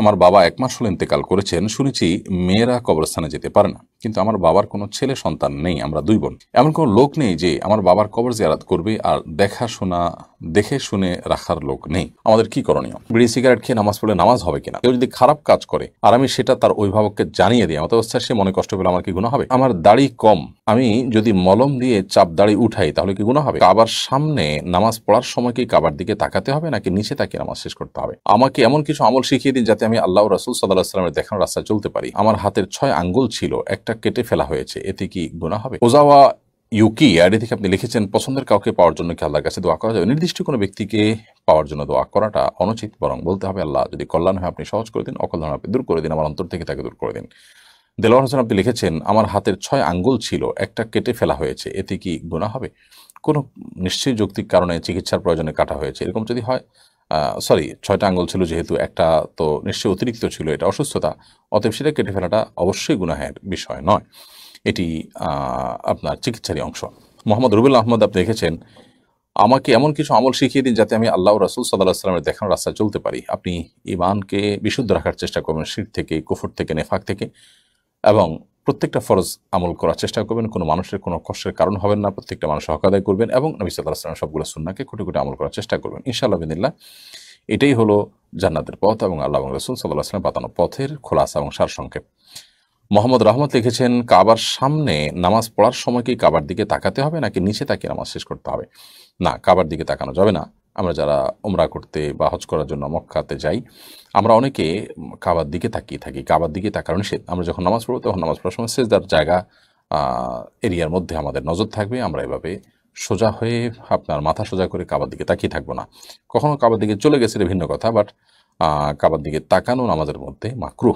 আমার বাবা এক মাস হলে ইন্তেকাল করেছেন শুনেছি মেয়েরা কবরস্থানে যেতে পারে না কিন্তু আমার বাবার কোনো ছেলে সন্তান নেই আমরা দুই বোন এমন কোনো লোক নেই যে আমার বাবার কবর জিয়ারাত করবে আর দেখাশোনা দেখে শুনে রাখার লোক নেই আমাদের কি করণীয় বিড়ি সিগারেট খেয়ে নামাজ পড়লে নামাজ হবে কিনা কেউ যদি খারাপ কাজ করে আর আমি সেটা তার অভিভাবককে জানিয়ে দিই আমার অবস্থায় সে মনে কষ্ট পেলে আমার কি গুণ হবে আমার দাড়ি কম আমি যদি মলম দিয়ে চাপ দাড়ি উঠাই তাহলে কি গুণ হবে কাবার সামনে নামাজ পড়ার সময় কি কাবার দিকে তাকাতে হবে নাকি নিচে তাকিয়ে নামাজ শেষ করতে হবে আমাকে এমন কিছু আমল শিখিয়ে দিন যাতে আমি আল্লাহ রসুল সাল্লাহ সাল্লামের দেখানোর রাস্তায় চলতে পারি আমার হাতের ছয় আঙ্গুল ছিল একটা কেটে ফেলা হয়েছে এতে কি গোনা হবে ওজাওয়া ইউকি আর থেকে আপনি লিখেছেন পছন্দের কাউকে পাওয়ার জন্য কি আল্লাহর কাছে দোয়া করা যাবে নির্দিষ্ট কোনো ব্যক্তিকে পাওয়ার জন্য দোয়া করাটা অনুচিত বরং বলতে হবে আল্লাহ যদি কল্যাণ হয় আপনি সহজ করে দিন অকল্যাণ আপনি দূর করে দিন আমার অন্তর থেকে তাকে দূর করে দিন দেলোয়ার হোসেন আপনি লিখেছেন আমার হাতের ছয় আঙ্গুল ছিল একটা কেটে ফেলা হয়েছে এতে কি গোনা হবে কোনো নিশ্চয়ই যৌক্তিক কারণে চিকিৎসার প্রয়োজনে কাটা হয়েছে এরকম যদি হয় সরি ছয়টা আঙ্গুল ছিল যেহেতু একটা তো নিশ্চয়ই অতিরিক্ত ছিল এটা অসুস্থতা অতএব সেটা কেটে ফেলাটা অবশ্যই গুনাহের বিষয় নয় এটি আপনার চিকিৎসারই অংশ মোহাম্মদ রুবুল আহমদ আপনি দেখেছেন আমাকে এমন কিছু আমল শিখিয়ে দিন যাতে আমি আল্লাহ রাসুল সাল্লাহ আসলামের দেখানো রাস্তায় চলতে পারি আপনি ইমানকে বিশুদ্ধ রাখার চেষ্টা করবেন শির থেকে কুফুর থেকে নেফাক থেকে এবং প্রত্যেকটা ফরজ আমল করার চেষ্টা করবেন কোনো মানুষের কোনো কষ্টের কারণ হবেন না প্রত্যেকটা মানুষ আদায় করবেন এবং নবী সাল্লাহ সাল্লাম সবগুলো সুন্নাকে কোটি কোটি আমল করার চেষ্টা করবেন ইনশাআল্লাহ বিদিল্লা এটাই হলো জান্নাতের পথ এবং আল্লাহ রসুল সাল্লাহ সাল্লাম বাতানো পথের খোলাসা এবং সারসংক্ষেপ মোহাম্মদ রহমত লিখেছেন কাবার সামনে নামাজ পড়ার সময় কি কাবার দিকে তাকাতে হবে নাকি নিচে তাকিয়ে নামাজ শেষ করতে হবে না কাবার দিকে তাকানো যাবে না আমরা যারা ওমরা করতে বা হজ করার জন্য মক্কাতে যাই আমরা অনেকে কাবার দিকে তাকিয়ে থাকি কাবার দিকে তাকার নিষেধ আমরা যখন নামাজ পড়বো তখন নামাজ পড়ার সময় সেজদার জায়গা এরিয়ার মধ্যে আমাদের নজর থাকবে আমরা এভাবে সোজা হয়ে আপনার মাথা সোজা করে কাবার দিকে তাকিয়ে থাকবো না কখনও কাবার দিকে চলে গেছে ভিন্ন কথা বাট কাবার দিকে তাকানো আমাদের মধ্যে মাকরু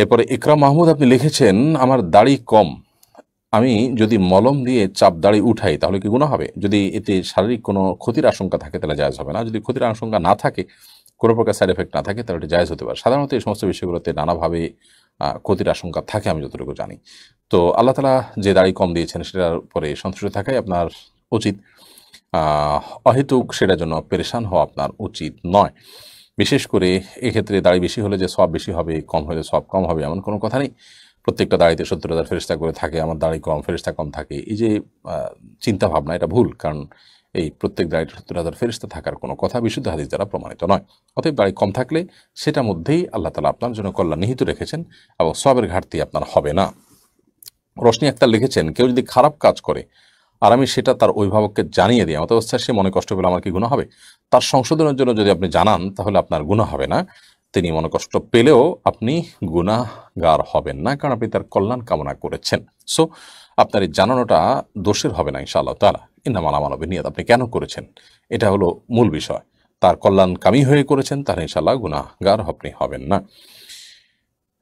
এরপরে ইকরাম মাহমুদ আপনি লিখেছেন আমার দাড়ি কম আমি যদি মলম দিয়ে চাপ দাড়ি উঠাই তাহলে কি গুণা হবে যদি এতে শারীরিক কোনো ক্ষতির আশঙ্কা থাকে তাহলে জায়জ হবে না যদি ক্ষতির আশঙ্কা না থাকে কোনো প্রকার সাইড এফেক্ট না থাকে তাহলে এটি জায়জ হতে পারে সাধারণত এই সমস্ত বিষয়গুলোতে নানাভাবে ক্ষতির আশঙ্কা থাকে আমি যতটুকু জানি তো আল্লাহ তালা যে দাড়ি কম দিয়েছেন সেটার উপরে সন্তুষ্ট থাকাই আপনার উচিত অহেতুক সেটার জন্য পেরেশান হওয়া আপনার উচিত নয় বিশেষ করে এক্ষেত্রে দাড়ি বেশি হলে যে সব বেশি হবে কম হলে সব কম হবে এমন কোনো কথা নেই প্রত্যেকটা দাড়িতে সত্তর হাজার ফেরিস্তা করে থাকে আমার দাড়ি কম ফেরিস্তা কম থাকে এই যে চিন্তা ভাবনা এটা ভুল কারণ এই প্রত্যেক দাড়িতে সত্তর হাজার ফেরিস্তা থাকার কোনো কথা বিশুদ্ধ হাদিস দ্বারা প্রমাণিত নয় অতএব দাড়ি কম থাকলে সেটা মধ্যেই আল্লাহ তালা আপনার জন্য কল্যাণ নিহিত রেখেছেন এবং সবের ঘাটতি আপনার হবে না রশ্নি একটা লিখেছেন কেউ যদি খারাপ কাজ করে আর আমি সেটা তার অভিভাবককে জানিয়ে দিই আমার অবস্থায় সে মনে কষ্ট পেলে আমার কি গুণ হবে তার সংশোধনের জন্য যদি আপনি জানান তাহলে আপনার গুণ হবে না তিনি মনে কষ্ট পেলেও আপনি গুণাগার হবেন না কারণ আপনি তার কল্যাণ কামনা করেছেন সো আপনার এই জানানোটা দোষের হবে না ইনশাআল্লাহ তারা মালা মানবে নিয়ত আপনি কেন করেছেন এটা হলো মূল বিষয় তার কল্যাণকামী হয়ে করেছেন তার ইনশাল্লাহ গুণাগার আপনি হবেন না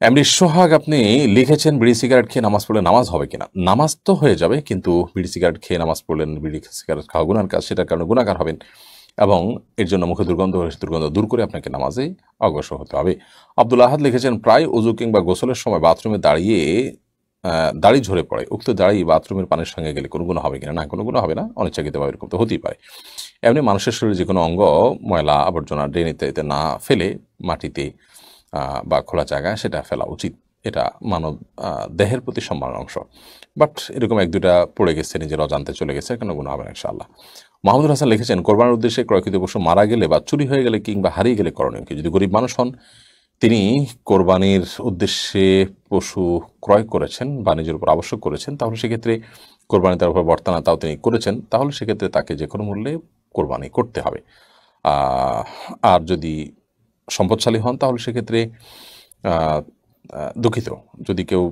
এমনি সোহাগ আপনি লিখেছেন বিড়ি সিগারেট খেয়ে নামাজ পড়লে নামাজ হবে কিনা নামাজ তো হয়ে যাবে কিন্তু বিড়ি সিগারেট খেয়ে নামাজ পড়লেন বিড়ি সিগারেট খাওয়া গুনার কাজ সেটার কারণে গুণাগার হবেন এবং এর জন্য মুখে দুর্গন্ধ হয়েছে দুর্গন্ধ দূর করে আপনাকে নামাজে অগ্রসর হতে হবে আব্দুল আহাদ লিখেছেন প্রায় উজু কিংবা গোসলের সময় বাথরুমে দাঁড়িয়ে দাড়ি ঝরে পড়ে উক্ত দাড়ি বাথরুমের পানির সঙ্গে গেলে কোনো গুণ হবে কিনা না কোনো গুণ হবে না অনিচ্ছাকৃতভাবে এরকম তো হতেই পারে এমনি মানুষের শরীরে যে কোনো অঙ্গ ময়লা আবর্জনা ড্রেন ইত্যাদিতে না ফেলে মাটিতে বা খোলা জায়গায় সেটা ফেলা উচিত এটা মানব দেহের প্রতি সম্মানের অংশ বাট এরকম এক দুটা পড়ে গেছে নিজের অজান্তে চলে গেছে কোনো গুণ হবে না ইনশাআল্লাহ মাহমুদুল হাসান লিখেছেন কোরবানের উদ্দেশ্যে ক্রয়কৃত পশু মারা গেলে বা চুরি হয়ে গেলে কিংবা হারিয়ে গেলে করণীয় কি যদি গরিব মানুষ হন তিনি কোরবানির উদ্দেশ্যে পশু ক্রয় করেছেন বা নিজের উপর আবশ্যক করেছেন তাহলে সেক্ষেত্রে কোরবানি তার উপর বর্তানা তাও তিনি করেছেন তাহলে সেক্ষেত্রে তাকে যে কোনো মূল্যে কোরবানি করতে হবে আর যদি সম্পদশালী হন তাহলে সেক্ষেত্রে দুঃখিত যদি কেউ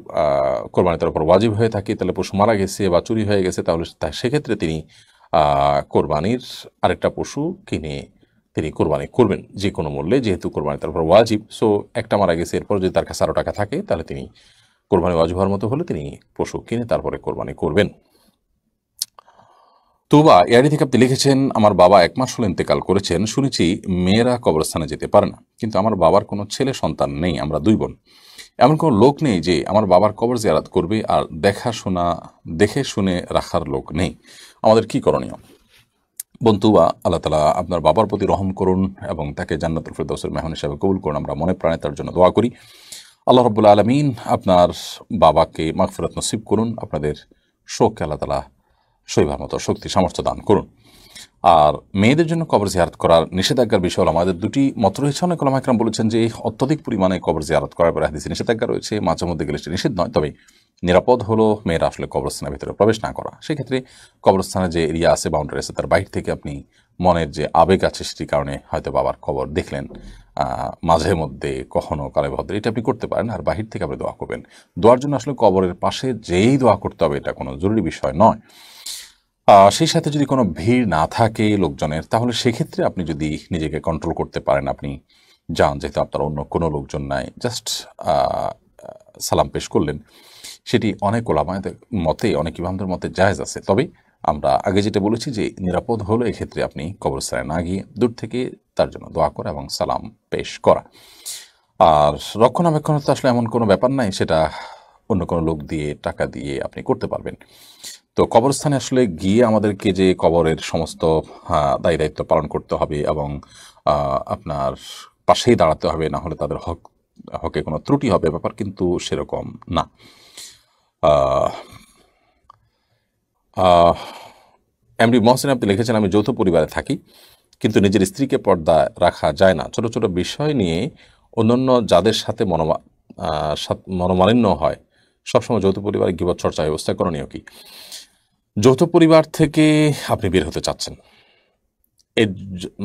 কোরবানি তার উপর ওয়াজিব হয়ে থাকে তাহলে পশু মারা গেছে বা চুরি হয়ে গেছে তাহলে সেক্ষেত্রে তিনি কোরবানির আরেকটা পশু কিনে তিনি কোরবানি করবেন যে কোনো মূল্যে যেহেতু কোরবানি তার উপর ওয়াজিব সো একটা মারা গেছে এরপর যদি তার কাছে আরও টাকা থাকে তাহলে তিনি কোরবানি ওয়াজিব হওয়ার মতো হলে তিনি পশু কিনে তারপরে কোরবানি করবেন তোবা ইয়ারি থেকে আপনি লিখেছেন আমার বাবা এক মাস হলে ইন্তেকাল করেছেন শুনেছি মেয়েরা কবরস্থানে যেতে পারে না কিন্তু আমার বাবার কোনো ছেলে সন্তান নেই আমরা দুই বোন এমন কোনো লোক নেই যে আমার বাবার কবর জিয়ারাত করবে আর দেখাশোনা দেখে শুনে রাখার লোক নেই আমাদের কি করণীয় বন্ধুবা আল্লাহ তালা আপনার বাবার প্রতি রহম করুন এবং তাকে জান্নাতুল ফেরদৌসের মেহমান হিসাবে কবুল করুন আমরা মনে প্রাণে তার জন্য দোয়া করি আল্লাহ রবুল্লা আলমিন আপনার বাবাকে মাগফিরাত নসিব করুন আপনাদের শোককে আল্লাহ তালা শৈবার মতো শক্তি সামর্থ্য দান করুন আর মেয়েদের জন্য কবর জিয়ারত করার নিষেধাজ্ঞার বিষয় আমাদের দুটি মত রয়েছে অনেক ওলামাকরাম বলেছেন যে অত্যধিক পরিমাণে কবর জিয়ারত করার পরে হাদিসে নিষেধাজ্ঞা রয়েছে মাঝে মধ্যে গেলে সেটা নিষেধ নয় তবে নিরাপদ হলো মেয়েরা আসলে কবরস্থানের ভিতরে প্রবেশ না করা সেক্ষেত্রে কবরস্থানে যে এরিয়া আছে বাউন্ডারি আছে তার বাইরে থেকে আপনি মনের যে আবেগ আছে সেটির কারণে হয়তো বাবার খবর দেখলেন মাঝে মধ্যে কখনো কালে ভদ্র এটা আপনি করতে পারেন আর বাহির থেকে আপনি দোয়া করবেন দোয়ার জন্য আসলে কবরের পাশে যেই দোয়া করতে হবে এটা কোনো জরুরি বিষয় নয় সেই সাথে যদি কোনো ভিড় না থাকে লোকজনের তাহলে সেক্ষেত্রে আপনি যদি নিজেকে কন্ট্রোল করতে পারেন আপনি যান যেহেতু আপনার অন্য কোনো লোকজন নাই জাস্ট সালাম পেশ করলেন সেটি অনেক ওলামায়দের মতে অনেক ইমামদের মতে জায়জ আছে তবে আমরা আগে যেটা বলেছি যে নিরাপদ হলো এক্ষেত্রে আপনি কবরস্থানে না গিয়ে দূর থেকে তার জন্য দোয়া করা এবং সালাম পেশ করা আর রক্ষণাবেক্ষণ তো আসলে এমন কোনো ব্যাপার নাই সেটা অন্য কোনো লোক দিয়ে টাকা দিয়ে আপনি করতে পারবেন তো কবরস্থানে আসলে গিয়ে আমাদেরকে যে কবরের সমস্ত দায়ী দায়িত্ব পালন করতে হবে এবং আপনার পাশেই দাঁড়াতে হবে না হলে তাদের হক হকে কোনো ত্রুটি হবে ব্যাপার কিন্তু সেরকম না এমডি মহসিন আপনি লিখেছেন আমি যৌথ পরিবারে থাকি কিন্তু নিজের স্ত্রীকে পর্দা রাখা যায় না ছোট ছোট বিষয় নিয়ে অন্যান্য যাদের সাথে মনোমা মনোমালিন্য হয় সবসময় যৌথ পরিবারে গিবৎ চর্চা ব্যবস্থা করণীয় কি যৌথ পরিবার থেকে আপনি বের হতে চাচ্ছেন এর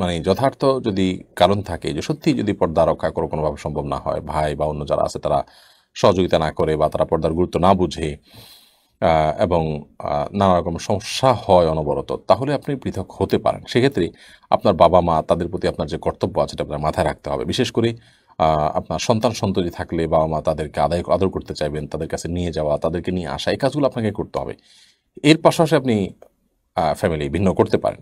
মানে যথার্থ যদি কারণ থাকে যে সত্যি যদি পর্দা রক্ষা করে কোনোভাবে সম্ভব না হয় ভাই বা অন্য যারা আছে তারা সহযোগিতা না করে বা তারা পর্দার গুরুত্ব না বুঝে এবং নানা রকম সমস্যা হয় অনবরত তাহলে আপনি পৃথক হতে পারেন সেক্ষেত্রে আপনার বাবা মা তাদের প্রতি আপনার যে কর্তব্য আছে সেটা আপনার মাথায় রাখতে হবে বিশেষ করে আপনার সন্তান সন্ততি থাকলে বাবা মা তাদেরকে আদায় আদর করতে চাইবেন তাদের কাছে নিয়ে যাওয়া তাদেরকে নিয়ে আসা এই কাজগুলো আপনাকে করতে হবে এর পাশাপাশি আপনি ফ্যামিলি ভিন্ন করতে পারেন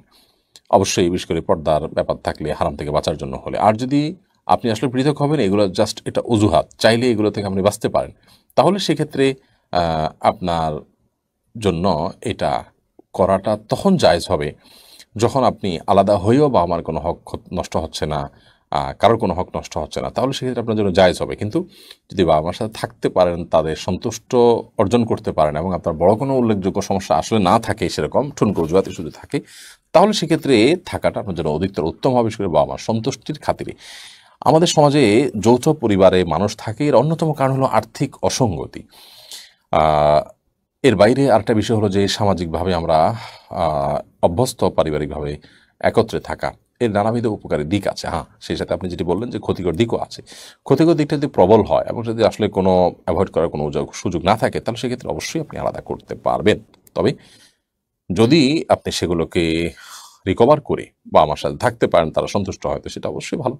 অবশ্যই বিশেষ করে পর্দার ব্যাপার থাকলে হারাম থেকে বাঁচার জন্য হলে আর যদি আপনি আসলে পৃথক হবেন এগুলো জাস্ট এটা অজুহাত চাইলে এগুলো থেকে আপনি বাঁচতে পারেন তাহলে সেক্ষেত্রে আপনার জন্য এটা করাটা তখন জায়জ হবে যখন আপনি আলাদা হয়েও বা আমার কোনো হক নষ্ট হচ্ছে না কারোর কোনো হক নষ্ট হচ্ছে না তাহলে সেক্ষেত্রে আপনার জন্য জায়জ হবে কিন্তু যদি বাবা মার সাথে থাকতে পারেন তাদের সন্তুষ্ট অর্জন করতে পারেন এবং আপনার বড় কোনো উল্লেখযোগ্য সমস্যা আসলে না থাকে সেরকম ঠুনকো জুয়াতে শুধু থাকে তাহলে সেক্ষেত্রে থাকাটা আপনার জন্য অধিকতর উত্তম হবে সেটা বাবা মার সন্তুষ্টির খাতিরে আমাদের সমাজে যৌথ পরিবারে মানুষ থাকে এর অন্যতম কারণ হলো আর্থিক অসঙ্গতি এর বাইরে আরেকটা বিষয় হলো যে সামাজিকভাবে আমরা অভ্যস্ত পারিবারিকভাবে একত্রে থাকা এর নানাবিধ উপকারী দিক আছে হ্যাঁ সেই সাথে আপনি যেটি বললেন যে ক্ষতিকর দিকও আছে ক্ষতিকর দিকটা যদি প্রবল হয় এবং যদি আসলে কোনো অ্যাভয়েড করার কোনো সুযোগ না থাকে তাহলে সেক্ষেত্রে অবশ্যই আপনি আলাদা করতে পারবেন তবে যদি আপনি সেগুলোকে রিকভার করে বা আমার সাথে থাকতে পারেন তারা সন্তুষ্ট হয়তো সেটা অবশ্যই ভালো